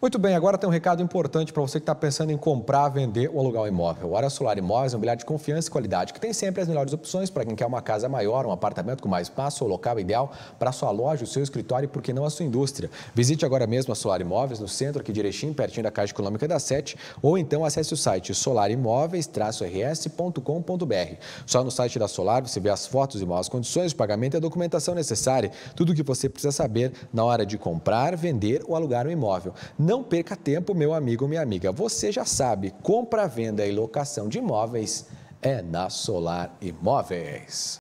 Muito bem, agora tem um recado importante para você que está pensando em comprar, vender ou alugar um imóvel. O Área Solar Imóveis é um bilhete de confiança e qualidade que tem sempre as melhores opções para quem quer uma casa maior, um apartamento com mais espaço ou local ideal para sua loja, o seu escritório e, por que não, a sua indústria. Visite agora mesmo a Solar Imóveis no centro aqui de Erechim, pertinho da Caixa Econômica da Sete, ou então acesse o site solarimóveis-rs.com.br. Só no site da Solar você vê as fotos, imóveis, condições de pagamento e a documentação necessária, tudo o que você precisa saber na hora de comprar, vender ou alugar um imóvel. Não perca tempo, meu amigo, minha amiga. Você já sabe, compra, venda e locação de imóveis é na Solar Imóveis.